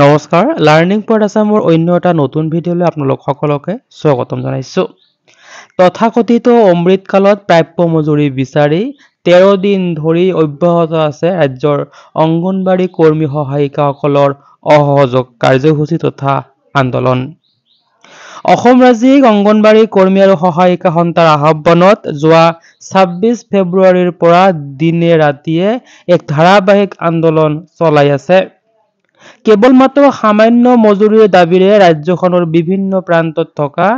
নমস্কাৰ learning point আছে মোৰ অন্য এটা নতুন ভিডিঅ'লৈ আপোনালোক সকলোকে স্বাগতম জনাইছোঁ তথাকথিত অমৃতকালত প্ৰাপ্য মজুৰি বিচাৰি তেৰ দিন ধৰি অব্যাহত আছে ৰাজ্যৰ অংগনবাড়ী কৰ্মী সহায়িকাসকলৰ অসহযোগ কাৰ্যসূচী তথা আন্দোলন অসম ৰাজ্যিক অংগনবাড়ী কৰ্মী আৰু সহায়িকা সন্থাৰ আহ্বানত যোৱা ছাব্বিছ ফেব্ৰুৱাৰীৰ পৰা দিনে ৰাতিয়ে এক ধাৰাবাহিক আন্দোলন চলাই আছে কেৱলমাত্ৰ সামান্য মজুৰিৰ দাবীৰে ৰাজ্যখনৰ বিভিন্ন প্ৰান্তত থকা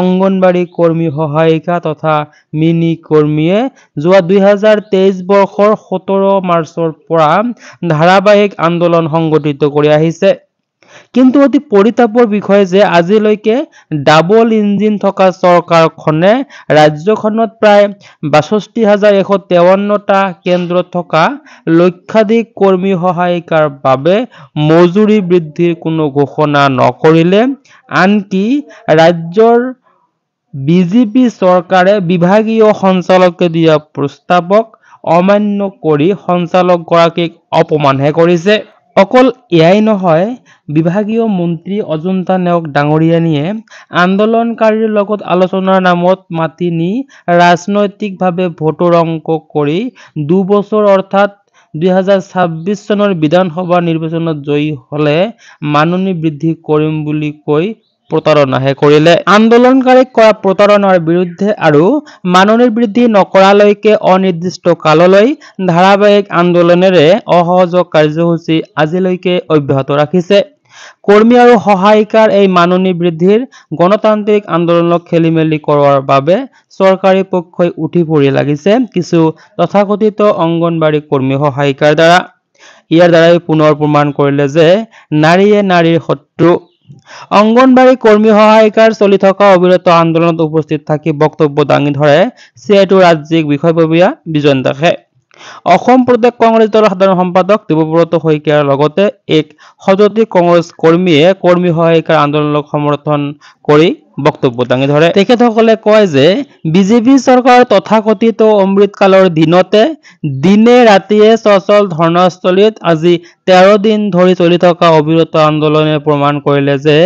অংগনবাড়ী কৰ্মী সহায়িকা তথা মিনি কৰ্মীয়ে যোৱা দুহেজাৰ তেইছ বৰ্ষৰ সোতৰ মাৰ্চৰ পৰা ধাৰাবাহিক আন্দোলন সংগঠিত কৰি আহিছে কিন্তু অতি পৰিতাপৰ বিষয় যে আজিলৈকে ডাবল ইঞ্জিন থকা চৰকাৰখনে ৰাজ্যখনত প্ৰায় বাষষ্ঠি হাজাৰ এশ তেৱন্নটা কেন্দ্ৰ থকা লক্ষাধিক কৰ্মী সহায়িকাৰ বাবে মজুৰি বৃদ্ধিৰ কোনো ঘোষণা নকৰিলে আনকি ৰাজ্যৰ বিজেপি চৰকাৰে বিভাগীয় সঞ্চালকে দিয়া প্ৰস্তাৱক অমান্য কৰি সঞ্চালকগৰাকীক অপমানহে কৰিছে অকল এয়াই নহয় বিভাগীয় মন্ত্ৰী অজন্তা নেওগ ডাঙৰীয়া নিয়ে আন্দোলনকাৰীৰ লগত আলোচনাৰ নামত মাতি নি ৰাজনৈতিকভাৱে ভোটৰ অংক কৰি দুবছৰ অৰ্থাৎ দুহেজাৰ ছাব্বিছ চনৰ বিধানসভা নিৰ্বাচনত জয়ী হ'লে মাননি বৃদ্ধি কৰিম বুলি কৈ প্ৰতাৰণাহে কৰিলে আন্দোলনকাৰীক কৰা প্ৰতাৰণাৰ বিৰুদ্ধে আৰু মাননি বৃদ্ধি নকৰালৈকে অনিৰ্দিষ্ট কাললৈ ধাৰাবাহিক আন্দোলনেৰে অসহযোগ কাৰ্যসূচী আজিলৈকে অব্যাহত ৰাখিছে কৰ্মী আৰু সহায়িকাৰ এই মাননি বৃদ্ধিৰ গণতান্ত্ৰিক আন্দোলনক খেলি মেলি কৰোৱাৰ বাবে চৰকাৰী পক্ষই উঠি পৰি লাগিছে কিছু তথাকথিত অংগনবাড়ী কৰ্মী সহায়িকাৰ দ্বাৰা ইয়াৰ দ্বাৰাই পুনৰ প্ৰমাণ কৰিলে যে নাৰীয়ে নাৰীৰ শত্ৰু অংগনবাড়ী কৰ্মী সহায়িকাৰ চলি থকা অবিৰত আন্দোলনত উপস্থিত থাকি বক্তব্য দাঙি ধৰে চি আইটো ৰাজ্যিক বিষয়ববীয়া বিজন দাসে অসম প্ৰদেশ কংগ্ৰেছ দলৰ সাধাৰণ সম্পাদক দেৱব্ৰত শইকীয়াৰ লগতে এক সজতি কংগ্ৰেছ কৰ্মীয়ে কৰ্মী সহায়িকাৰ আন্দোলনক সমৰ্থন কৰি বক্তব্য দাঙি ধৰে তেখেতসকলে কয় যে বিজেপি চৰকাৰ তথাকথিত অমৃতকালেৰ দিনতে দিনে ৰাতিয়ে চচল ধৰ্ণাস্থলীত আজি তেৰ দিন ধৰি চলি থকা অবিৰত আন্দোলনে প্ৰমাণ কৰিলে যে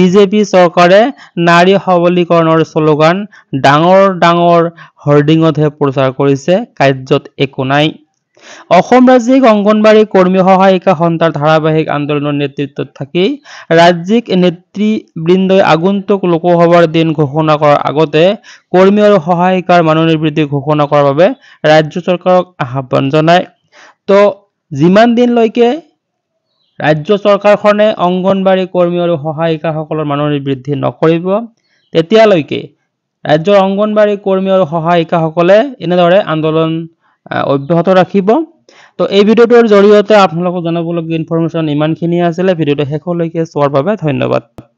বিজেপি চৰকাৰে নাৰী সবলীকৰণৰ শ্লোগান ডাঙৰ ডাঙৰ হৰ্ডিঙতহে প্ৰচাৰ কৰিছে কাৰ্যত একো নাই অসমৰাজ্যিক অংগনবাড়ী কৰ্মী সহায়িকা সন্থাৰ ধাৰাবাহিক আন্দোলনৰ নেতৃত্বত থাকি ৰাজ্যিক নেতৃবৃন্দই আগন্তুক লোকসভাৰ দিন ঘোষণা কৰাৰ আগতে কৰ্মী আৰু সহায়িকাৰ মাননীৰ বৃদ্ধি ঘোষণা কৰাৰ বাবে ৰাজ্য চৰকাৰক আহ্বান জনায় তো যিমান দিনলৈকে ৰাজ্য চৰকাৰখনে অংগনবাড়ী কৰ্মী আৰু সহায়িকাসকলৰ মাননী বৃদ্ধি নকৰিব তেতিয়ালৈকে ৰাজ্যৰ অংগনবাড়ী কৰ্মী আৰু সহায়িকাসকলে এনেদৰে আন্দোলন অব্যাহত ৰাখিব তো এই ভিডিঅ'টোৰ জৰিয়তে আপোনালোকক জনাবলগীয়া ইনফৰমেশ্যন ইমানখিনি আছিলে ভিডিঅ'টো শেষলৈকে চোৱাৰ বাবে ধন্যবাদ